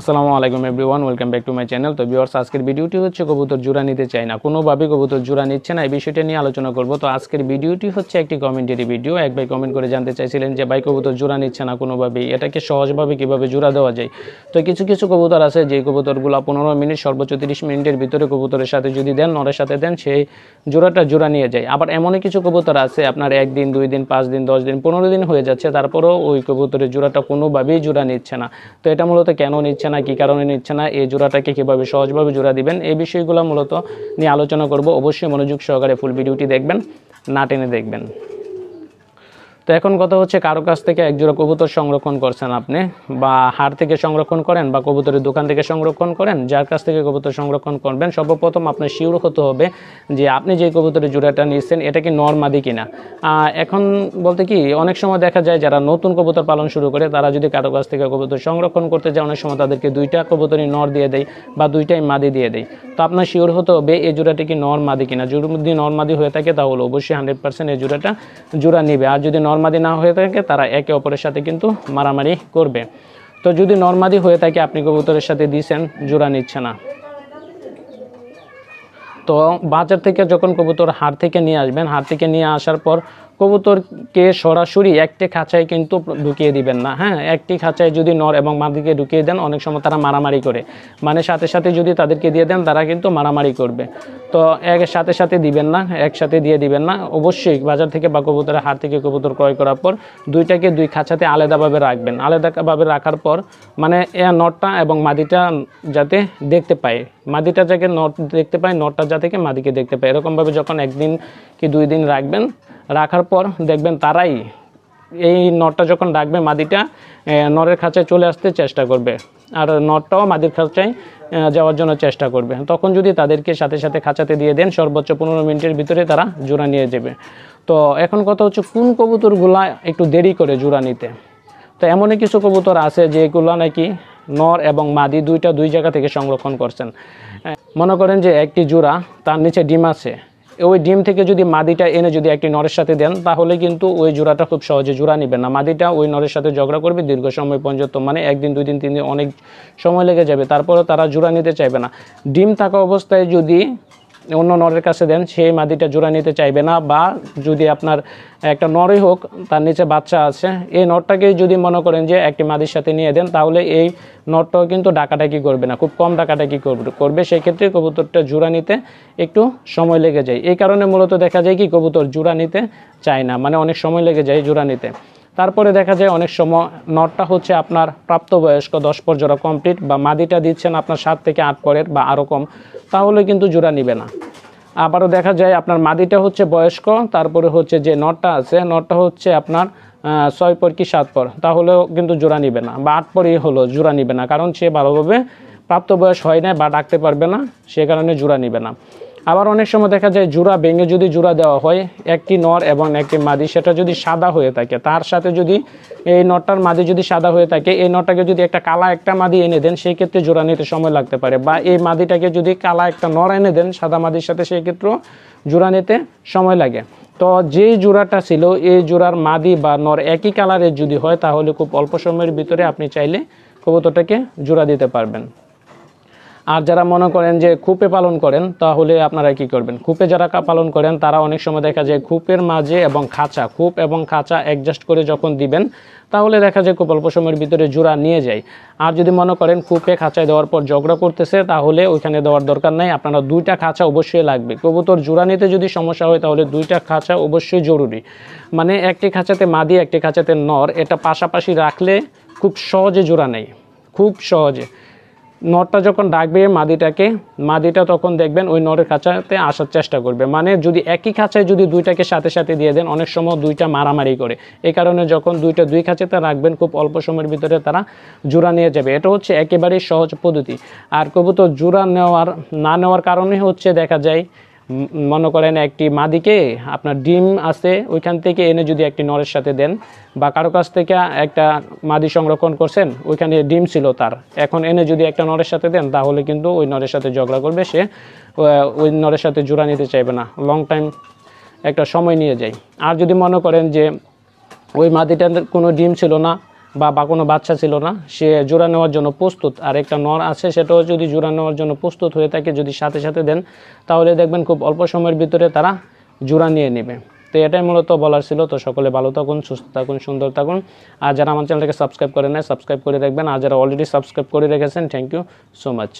আসসালামু আলাইকুম everyone welcome back to my channel তো বিওর্স আজকের ভিডিওটি হচ্ছে কবুতর জোড়া নিতে চাই না কোনোভাবে কবুতর জোড়া নিচ্ছে না এই বিষয়টা নিয়ে আলোচনা করব তো আজকের ভিডিওটি হচ্ছে একটি কমেন্টারি ভিডিও এক ভাই কমেন্ট করে জানতে চাইছিলেন যে ভাই কবুতর জোড়া নিচ্ছে না কোনোভাবেই এটাকে সহজভাবে কিভাবে জোড়া দেওয়া যায় তো কিছু কিছু কবুতর আছে যে কবুতরগুলো পনেরো মিনিট সর্বোচ্চ তিরিশ মিনিটের ভিতরে কবুতরের সাথে যদি দেন নরের সাথে দেন সেই জোড়াটা জোড়া নিয়ে যায় আবার এমনই কিছু কবুতর আছে আপনার একদিন দুই দিন পাঁচ দিন দশ দিন পনেরো দিন হয়ে যাচ্ছে তারপরেও ওই কবুতরের জোড়াটা কোনোভাবেই জোড়া নিচ্ছে না তো এটা মূলত কেন নিচ্ছে নিচ্ছে না কি কারণে নিচ্ছে না এই জোড়াটাকে কীভাবে সহজভাবে জোড়া দিবেন এই বিষয়গুলো মূলত নিয়ে আলোচনা করব অবশ্যই মনোযোগ সহকারে ফুল ভিডিওটি দেখবেন না টেনে দেখবেন তো এখন কথা হচ্ছে কারো কাছ থেকে একজোড়া কবুতর সংরক্ষণ করছেন আপনি বা হাট থেকে সংরক্ষণ করেন বা কবুতরের দোকান থেকে সংরক্ষণ করেন যার কাছ থেকে কবুতর সংরক্ষণ করবেন সর্বপ্রথম আপনার শিওর হতে হবে যে আপনি যে কবুতরের জোড়াটা নিচ্ছেন এটা কি নর্মাদি কিনা এখন বলতে কি অনেক সময় দেখা যায় যারা নতুন কবুতর পালন শুরু করে তারা যদি কারো কাছ থেকে কবুতর সংরক্ষণ করতে যায় অনেক সময় তাদেরকে দুইটা কবুতরই নর দিয়ে দেয় বা দুইটাই মাদি দিয়ে দেয় তো আপনার শিওর হতে হবে এই জোড়াটি কি নর্মাদি কিনা যদি নর্মাদি হয়ে থাকে তাহলে অবশ্যই হান্ড্রেড পার্সেন্ট এই জোড়াটা জোড়া নিবে আর যদি নর্ম নর্মাদি না হয়ে থাকে তারা একে অপরের সাথে কিন্তু মারামারি করবে তো যদি নর্মাদি হয়ে থাকে আপনি কবুতরের সাথে দিয়েছেন জোড়া নিচ্ছে না তো বাজার থেকে যখন কবুতর হাড় থেকে নিয়ে আসবেন হাড় থেকে নিয়ে আসার পর কবুতরকে সরাসরি একটি খাঁচায় কিন্তু ঢুকিয়ে দিবেন না হ্যাঁ একটি খাঁচায় যদি নর এবং মাদিকে ঢুকিয়ে দেন অনেক সময় তারা মারামারি করে মানে সাথে সাথে যদি তাদেরকে দিয়ে দেন তারা কিন্তু মারামারি করবে তো এক সাথে সাথে দিবেন না একসাথে দিয়ে দিবেন না অবশ্যই বাজার থেকে বা কবুতরের হাত থেকে কবুতর ক্রয় করার পর দুইটাকে দুই খাঁচাতে আলাদাভাবে রাখবেন আলাদাভাবে রাখার পর মানে এ নটটা এবং মাদিটা যাতে দেখতে পায় মাদিটা যাকে নট দেখতে পায় নটটা থেকে মাদিকে দেখতে পায় এরকমভাবে যখন একদিন কি দুই দিন রাখবেন রাখার পর দেখবেন তারাই এই নটটা যখন ডাকবে মাদিটা নরের খাঁচায় চলে আসতে চেষ্টা করবে আর নটটাও মাদির খাঁচায় যাওয়ার জন্য চেষ্টা করবে তখন যদি তাদেরকে সাথে সাথে খাঁচাতে দিয়ে দেন সর্বোচ্চ পনেরো মিনিটের ভিতরে তারা জোড়া নিয়ে যাবে তো এখন কথা হচ্ছে কোন কবুতরগুলা একটু দেরি করে জোড়া নিতে তো এমনই কিছু কবুতর আছে যেগুলো নাকি নর এবং মাদি দুইটা দুই জায়গা থেকে সংরক্ষণ করছেন মনে করেন যে একটি জোড়া তার নিচে ডিম আছে ওই ডিম থেকে যদি মাদিটা এনে যদি একটি নরের সাথে দেন তাহলে কিন্তু ওই জোড়াটা খুব সহজে জোড়া নেবেন না মাদিটা ওই নরের সাথে ঝগড়া করবে দীর্ঘ সময় পর্যন্ত মানে একদিন দুই দিন তিন দিন অনেক সময় লেগে যাবে তারপরেও তারা জোড়া নিতে চাইবে না ডিম থাকা অবস্থায় যদি অন্য নরের কাছে দেন সেই মাদিটা জোড়া নিতে চাইবে না বা যদি আপনার একটা নরই হোক তার নিচে বাচ্চা আছে এই নরটাকেই যদি মনে করেন যে একটি মাদির সাথে নিয়ে দেন তাহলে এই নরটাও কিন্তু ডাকাডাকি করবে না খুব কম ডাকাডাকি করবে সেই ক্ষেত্রে কবুতরটা জোড়া নিতে একটু সময় লেগে যায় এই কারণে মূলত দেখা যায় কি কবুতর জোড়া নিতে চায় না মানে অনেক সময় লেগে যায় জোড়া নিতে তারপরে দেখা যায় অনেক সময় নটটা হচ্ছে আপনার প্রাপ্তবয়স্ক দশ পর জোড়া কমপ্লিট বা মাদিটা দিচ্ছেন আপনার সাত থেকে আট পরের বা আরও কম তাহলে কিন্তু জোড়া নিবে না আবারও দেখা যায় আপনার মাদিটা হচ্ছে বয়স্ক তারপরে হচ্ছে যে নটটা আছে নটটা হচ্ছে আপনার ছয় পর কি সাত পর তাহলেও কিন্তু জোড়া নিবে না বা আট পরই হলো জোড়া নিবে না কারণ সে ভালোভাবে প্রাপ্তবয়স হয় না বা ডাকতে পারবে না সে কারণে জোড়া নিবে না আবার অনেক সময় দেখা যায় জোড়া ভেঙে যদি জোড়া দেওয়া হয় একটি নর এবং একটি মাদি সেটা যদি সাদা হয়ে থাকে তার সাথে যদি এই নরটার মাদি যদি সাদা হয়ে থাকে এই নরটাকে যদি একটা কালা একটা মাদি এনে দেন সেই ক্ষেত্রে জোড়া নিতে সময় লাগতে পারে বা এই মাদিটাকে যদি কালা একটা নর এনে দেন সাদা মাদির সাথে সেই ক্ষেত্রেও জোড়া নিতে সময় লাগে তো যেই জোড়াটা ছিল এই জোড়ার মাদি বা নর একই কালারের যদি হয় তাহলে খুব অল্প সময়ের ভিতরে আপনি চাইলে কবুতরটাকে জোড়া দিতে পারবেন আর যারা মনে করেন যে খুপে পালন করেন তাহলে আপনারা কি করবেন খুপে যারা পালন করেন তারা অনেক সময় দেখা যায় খুপের মাঝে এবং খাঁচা খুপ এবং খাঁচা অ্যাডজাস্ট করে যখন দিবেন তাহলে দেখা যায় খুব অল্প সময়ের ভিতরে জোড়া নিয়ে যায় আর যদি মনে করেন খুপে খাঁচায় দেওয়ার পর ঝগড়া করতেছে তাহলে ওইখানে দেওয়ার দরকার নাই আপনারা দুইটা খাঁচা অবশ্যই লাগবে কবুতর জোড়া নিতে যদি সমস্যা হয় তাহলে দুইটা খাঁচা অবশ্যই জরুরি মানে একটি খাঁচাতে মাদি একটি খাঁচাতে নর এটা পাশাপাশি রাখলে খুব সহজে জোড়া নেয় খুব সহজে নটটা যখন ডাকবে মাদিটাকে মাদিটা তখন দেখবেন ওই নরের খাঁচাতে আসার চেষ্টা করবে মানে যদি একই খাঁচায় যদি দুইটাকে সাথে সাথে দিয়ে দেন অনেক সময় দুইটা মারামারি করে এই কারণে যখন দুইটা দুই খাঁচাতে রাখবেন খুব অল্প সময়ের ভিতরে তারা জোড়া নিয়ে যাবে এটা হচ্ছে একেবারেই সহজ পদ্ধতি আর কবুতর জোড়া নেওয়ার না নেওয়ার কারণে হচ্ছে দেখা যায় মনে করেন একটি মাদিকে আপনার ডিম আছে ওইখান থেকে এনে যদি একটি নরের সাথে দেন বা কারো কাছ থেকে একটা মাদি সংরক্ষণ করছেন ওইখানে ডিম ছিল তার এখন এনে যদি একটা নরের সাথে দেন তাহলে কিন্তু ওই নরের সাথে ঝগড়া করবে সে ওই নরের সাথে জোড়া নিতে চাইবে না লং টাইম একটা সময় নিয়ে যায় আর যদি মনে করেন যে ওই মাদিটার কোনো ডিম ছিল না বা বা কোনো বাচ্চা ছিল না সে জোড়া নেওয়ার জন্য প্রস্তুত আর একটা নর আছে সেটাও যদি জোড়া নেওয়ার জন্য প্রস্তুত হয়ে থাকে যদি সাথে সাথে দেন তাহলে দেখবেন খুব অল্প সময়ের ভিতরে তারা জোড়া নিয়ে নেবে তো এটাই মূলত বলার ছিল তো সকলে ভালো থাকুন সুস্থ থাকুন সুন্দর থাকুন আর যারা আমার চ্যানেলটাকে সাবস্ক্রাইব করে নেয় সাবস্ক্রাইব করে রাখবেন আর যারা অলরেডি সাবস্ক্রাইব করে রেখেছেন থ্যাংক ইউ সো মাচ